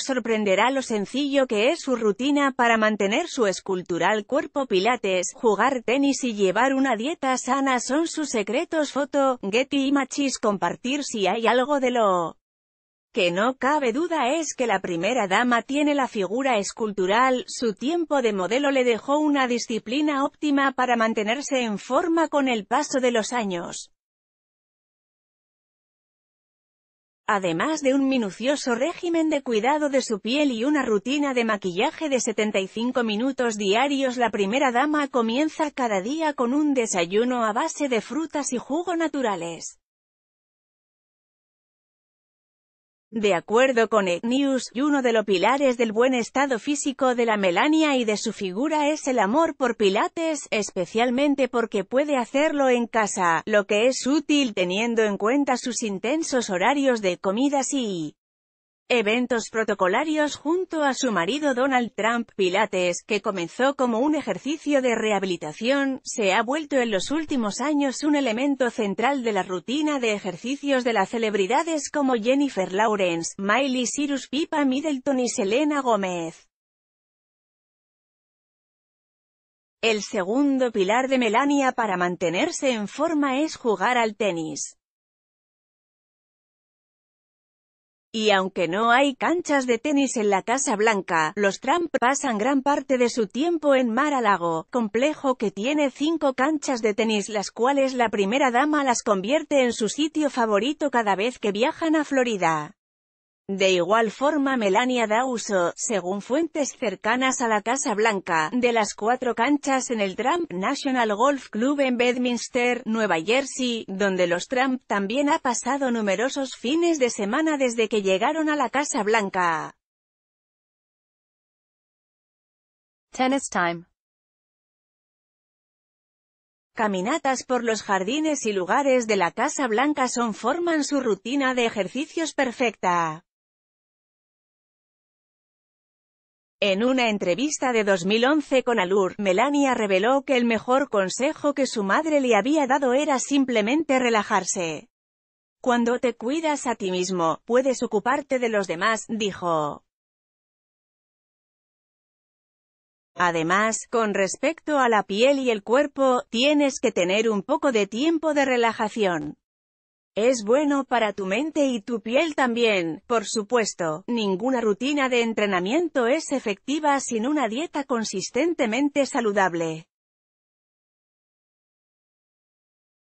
sorprenderá lo sencillo que es su rutina para mantener su escultural cuerpo pilates, jugar tenis y llevar una dieta sana son sus secretos foto, Getty machis compartir si hay algo de lo que no cabe duda es que la primera dama tiene la figura escultural, su tiempo de modelo le dejó una disciplina óptima para mantenerse en forma con el paso de los años. además de un minucioso régimen de cuidado de su piel y una rutina de maquillaje de 75 minutos diarios. La primera dama comienza cada día con un desayuno a base de frutas y jugo naturales. De acuerdo con y uno de los pilares del buen estado físico de la Melania y de su figura es el amor por Pilates, especialmente porque puede hacerlo en casa, lo que es útil teniendo en cuenta sus intensos horarios de comidas y eventos protocolarios junto a su marido Donald Trump. Pilates, que comenzó como un ejercicio de rehabilitación, se ha vuelto en los últimos años un elemento central de la rutina de ejercicios de las celebridades como Jennifer Lawrence, Miley Cyrus, Pipa Middleton y Selena Gómez. El segundo pilar de Melania para mantenerse en forma es jugar al tenis. Y aunque no hay canchas de tenis en la Casa Blanca, los Trump pasan gran parte de su tiempo en Mar-a-Lago, complejo que tiene cinco canchas de tenis las cuales la primera dama las convierte en su sitio favorito cada vez que viajan a Florida. De igual forma Melania da uso, según fuentes cercanas a la Casa Blanca, de las cuatro canchas en el Trump National Golf Club en Bedminster, Nueva Jersey, donde los Trump también ha pasado numerosos fines de semana desde que llegaron a la Casa Blanca. Tennis time. Caminatas por los jardines y lugares de la Casa Blanca son forman su rutina de ejercicios perfecta. En una entrevista de 2011 con Alur, Melania reveló que el mejor consejo que su madre le había dado era simplemente relajarse. Cuando te cuidas a ti mismo, puedes ocuparte de los demás, dijo. Además, con respecto a la piel y el cuerpo, tienes que tener un poco de tiempo de relajación. Es bueno para tu mente y tu piel también, por supuesto. Ninguna rutina de entrenamiento es efectiva sin una dieta consistentemente saludable.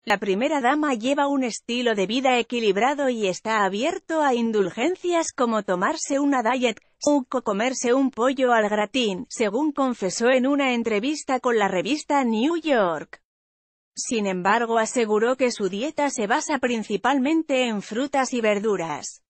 La primera dama lleva un estilo de vida equilibrado y está abierto a indulgencias como tomarse una diet o comerse un pollo al gratín, según confesó en una entrevista con la revista New York. Sin embargo aseguró que su dieta se basa principalmente en frutas y verduras.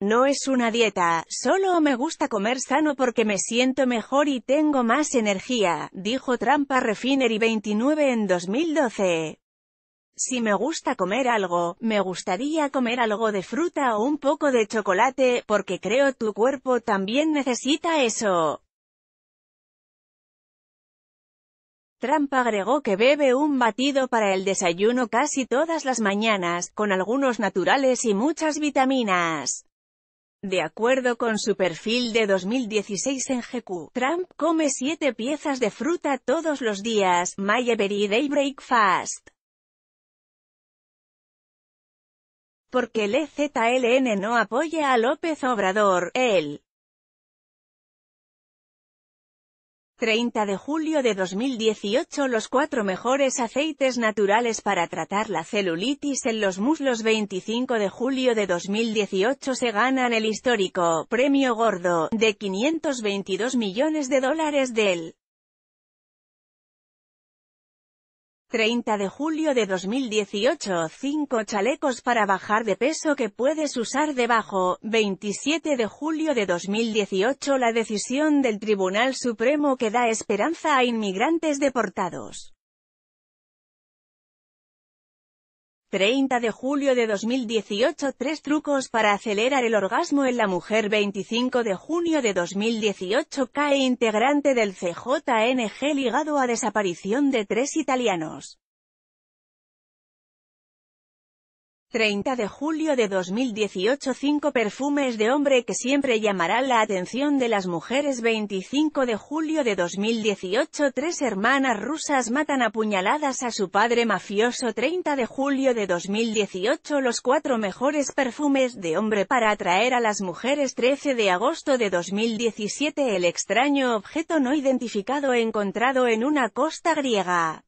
No es una dieta, solo me gusta comer sano porque me siento mejor y tengo más energía, dijo Trampa Refinery 29 en 2012. Si me gusta comer algo, me gustaría comer algo de fruta o un poco de chocolate, porque creo tu cuerpo también necesita eso. Trump agregó que bebe un batido para el desayuno casi todas las mañanas, con algunos naturales y muchas vitaminas. De acuerdo con su perfil de 2016 en GQ, Trump come siete piezas de fruta todos los días, my everyday breakfast. Porque el EZLN no apoya a López Obrador, él 30 de julio de 2018 Los cuatro mejores aceites naturales para tratar la celulitis en los muslos 25 de julio de 2018 se ganan el histórico Premio Gordo, de 522 millones de dólares del 30 de julio de 2018 5 chalecos para bajar de peso que puedes usar debajo, 27 de julio de 2018 la decisión del Tribunal Supremo que da esperanza a inmigrantes deportados. 30 de julio de 2018 Tres trucos para acelerar el orgasmo en la mujer 25 de junio de 2018 Cae integrante del CJNG ligado a desaparición de tres italianos. 30 de julio de 2018 5 perfumes de hombre que siempre llamarán la atención de las mujeres 25 de julio de 2018 3 hermanas rusas matan apuñaladas a su padre mafioso 30 de julio de 2018 Los 4 mejores perfumes de hombre para atraer a las mujeres 13 de agosto de 2017 El extraño objeto no identificado encontrado en una costa griega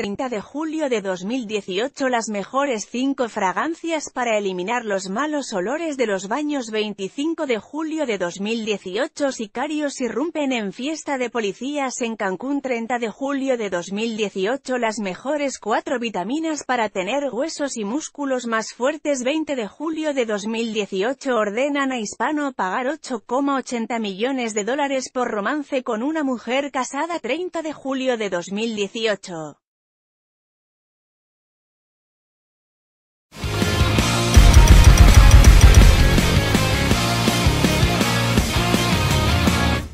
30 de julio de 2018 las mejores 5 fragancias para eliminar los malos olores de los baños 25 de julio de 2018 Sicarios irrumpen en fiesta de policías en Cancún 30 de julio de 2018 las mejores 4 vitaminas para tener huesos y músculos más fuertes 20 de julio de 2018 ordenan a Hispano pagar 8,80 millones de dólares por romance con una mujer casada 30 de julio de 2018